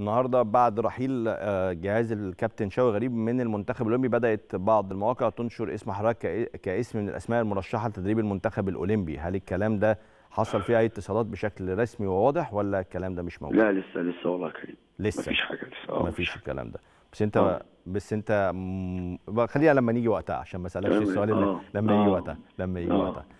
النهارده بعد رحيل آه، جهاز الكابتن شوقي غريب من المنتخب الاولمبي بدات بعض المواقع تنشر اسم حضرتك كاسم من الاسماء المرشحه لتدريب المنتخب الاولمبي هل الكلام ده حصل فيه اي اتصالات بشكل رسمي وواضح ولا الكلام ده مش موجود لا لسه لسه والله كريم لسه مفيش حاجه لسه مفيش الكلام ده بس انت أوه. بس انت م... خليها لما نيجي وقتها عشان ما اسالكش السؤال اه. لما يجي اه. وقتها لما يجي وقتها